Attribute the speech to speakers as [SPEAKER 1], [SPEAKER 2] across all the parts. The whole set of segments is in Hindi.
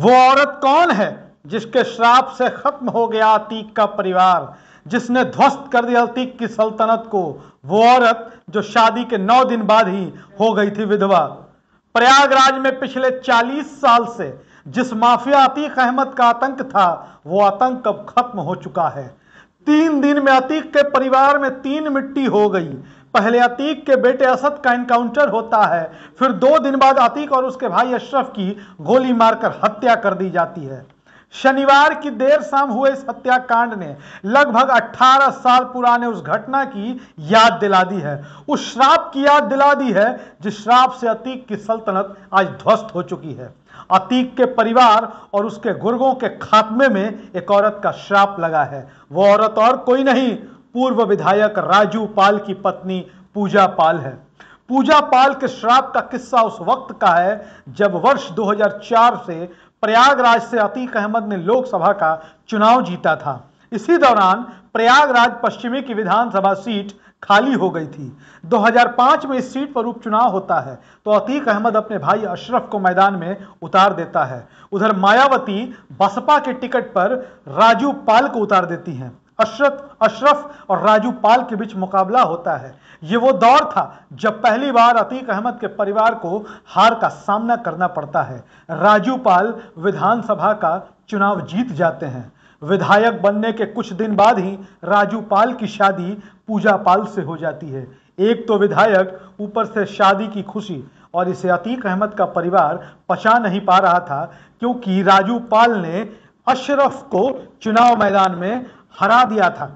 [SPEAKER 1] वो औरत कौन है जिसके श्राप से खत्म हो गया अतीक का परिवार जिसने ध्वस्त कर दिया अतीक की सल्तनत को वो औरत जो शादी के नौ दिन बाद ही हो गई थी विधवा प्रयागराज में पिछले चालीस साल से जिस माफिया अतीक अहमद का आतंक था वो आतंक अब खत्म हो चुका है तीन दिन में अतीक के परिवार में तीन मिट्टी हो गई पहले अतीक के बेटे असद का एनकाउंटर होता है फिर दो दिन बाद अतीक और उसके भाई अशरफ की गोली मारकर हत्या कर दी जाती है शनिवार की देर शाम हुए इस हत्याकांड ने लगभग 18 साल पुराने उस घटना की याद दिला दी है उस श्राप की याद दिला दी है जिस श्राप से अतीक की सल्तनत आज ध्वस्त हो चुकी है अतीक के परिवार और उसके गुर्गों के खात्मे में एक औरत का श्राप लगा है वो औरत और कोई नहीं पूर्व विधायक राजू पाल की पत्नी पूजा पाल है पूजा पाल के श्राप का किस्सा उस वक्त का है जब वर्ष 2004 से प्रयागराज से अतीक अहमद ने लोकसभा का चुनाव जीता था इसी दौरान प्रयागराज पश्चिमी की विधानसभा सीट खाली हो गई थी 2005 में इस सीट पर उपचुनाव होता है तो अतीक अहमद अपने भाई अशरफ को मैदान में उतार देता है उधर मायावती बसपा के टिकट पर राजू पाल को उतार देती हैं अशरत अशरफ और राजू पाल के बीच मुकाबला होता है ये वो दौर था जब पहली बार अतीक अहमद के परिवार को हार का सामना करना पड़ता है राजू पाल विधानसभा का चुनाव जीत जाते हैं विधायक बनने के कुछ दिन बाद ही राजू पाल की शादी पूजा पाल से हो जाती है एक तो विधायक ऊपर से शादी की खुशी और इसे अतीक अहमद का परिवार पचा नहीं पा रहा था क्योंकि राजू पाल ने अशरफ को चुनाव मैदान में हरा दिया था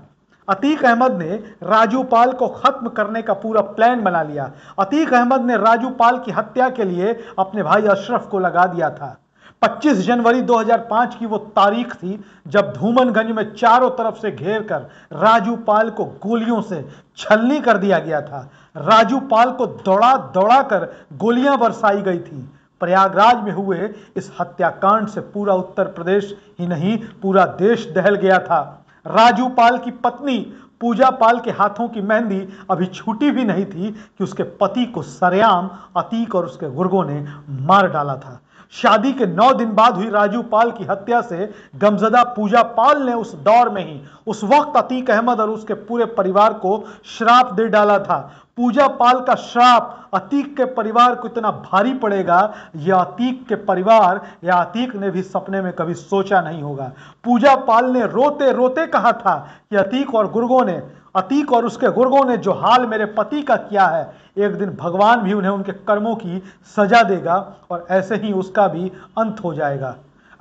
[SPEAKER 1] अतीक अहमद ने राजू पाल को खत्म करने का पूरा प्लान बना लिया अतीक अहमद ने राजू पाल की हत्या के लिए अपने भाई अशरफ को लगा दिया था 25 जनवरी 2005 की वो तारीख थी जब धूमनगंज में चारों तरफ से घेर कर राजू पाल को गोलियों से छलनी कर दिया गया था राजू पाल को दौड़ा दौड़ा कर गोलियां बरसाई गई थी प्रयागराज में हुए इस हत्याकांड से पूरा उत्तर प्रदेश ही नहीं पूरा देश दहल गया था राजू पाल की पत्नी पूजा पाल के हाथों की मेहंदी अभी छूटी भी नहीं थी कि उसके पति को सरेआम अतीक और उसके गुर्गों ने मार डाला था शादी के नौ दिन बाद हुई राजू पाल की हत्या से गमजदा पूजा पाल ने उस दौर में ही उस वक्त अतीक अहमद और उसके पूरे परिवार को श्राप दे डाला था पूजा पाल का श्राप अतीक के परिवार को इतना भारी पड़ेगा यह अतीक के परिवार या अतीक ने भी सपने में कभी सोचा नहीं होगा पूजा पाल ने रोते रोते कहा था कि अतीक और गुर्गों ने अतीक और उसके गुर्गों ने जो हाल मेरे पति का किया है एक दिन भगवान भी उन्हें उनके कर्मों की सजा देगा और ऐसे ही उसका भी अंत हो जाएगा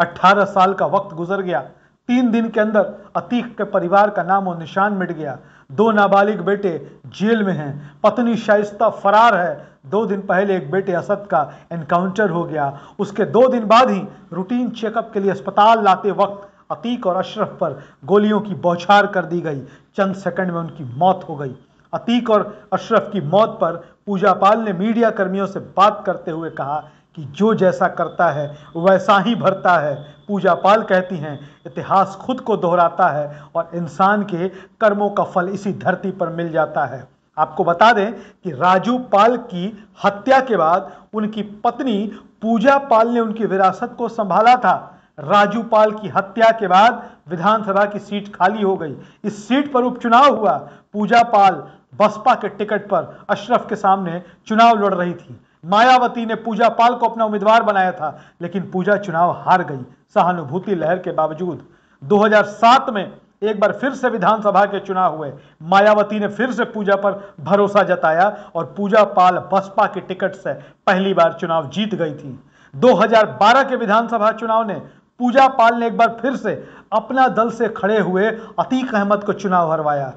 [SPEAKER 1] अट्ठारह साल का वक्त गुजर गया तीन दिन के अंदर अतीक के परिवार का नाम और निशान मिट गया दो नाबालिग बेटे जेल में हैं पत्नी शाइस्ता फरार है दो दिन पहले एक बेटे असद का एनकाउंटर हो गया उसके दो दिन बाद ही रूटीन चेकअप के लिए अस्पताल लाते वक्त अतीक और अशरफ पर गोलियों की बौछार कर दी गई चंद सेकंड में उनकी मौत हो गई अतीक और अशरफ की मौत पर पूजा पाल ने मीडिया कर्मियों से बात करते हुए कहा कि जो जैसा करता है वैसा ही भरता है पूजा पाल कहती हैं इतिहास खुद को दोहराता है और इंसान के कर्मों का फल इसी धरती पर मिल जाता है आपको बता दें कि राजू पाल की हत्या के बाद उनकी पत्नी पूजा पाल ने उनकी विरासत को संभाला था राजू पाल की हत्या के बाद विधानसभा की सीट खाली हो गई इस सीट पर उपचुनाव हुआ पूजा पाल बसपा के टिकट पर अशरफ के सामने चुनाव लड़ रही थी मायावती ने पूजा पाल को अपना उम्मीदवार बनाया था लेकिन पूजा चुनाव हार गई सहानुभूति लहर के बावजूद 2007 में एक बार फिर से विधानसभा के चुनाव हुए मायावती ने फिर से पूजा पर भरोसा जताया और पूजा पाल बसपा के टिकट से पहली बार चुनाव जीत गई थी 2012 के विधानसभा चुनाव ने पूजा पाल ने एक बार फिर से अपना दल से खड़े हुए अतीक अहमद को चुनाव हरवाया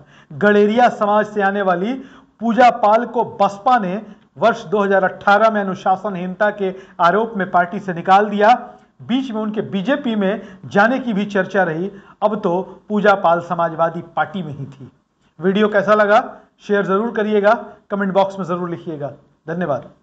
[SPEAKER 1] गलेरिया समाज से आने वाली पूजा पाल को बसपा ने वर्ष 2018 में अनुशासनहीनता के आरोप में पार्टी से निकाल दिया बीच में उनके बीजेपी में जाने की भी चर्चा रही अब तो पूजा पाल समाजवादी पार्टी में ही थी वीडियो कैसा लगा शेयर जरूर करिएगा कमेंट बॉक्स में जरूर लिखिएगा धन्यवाद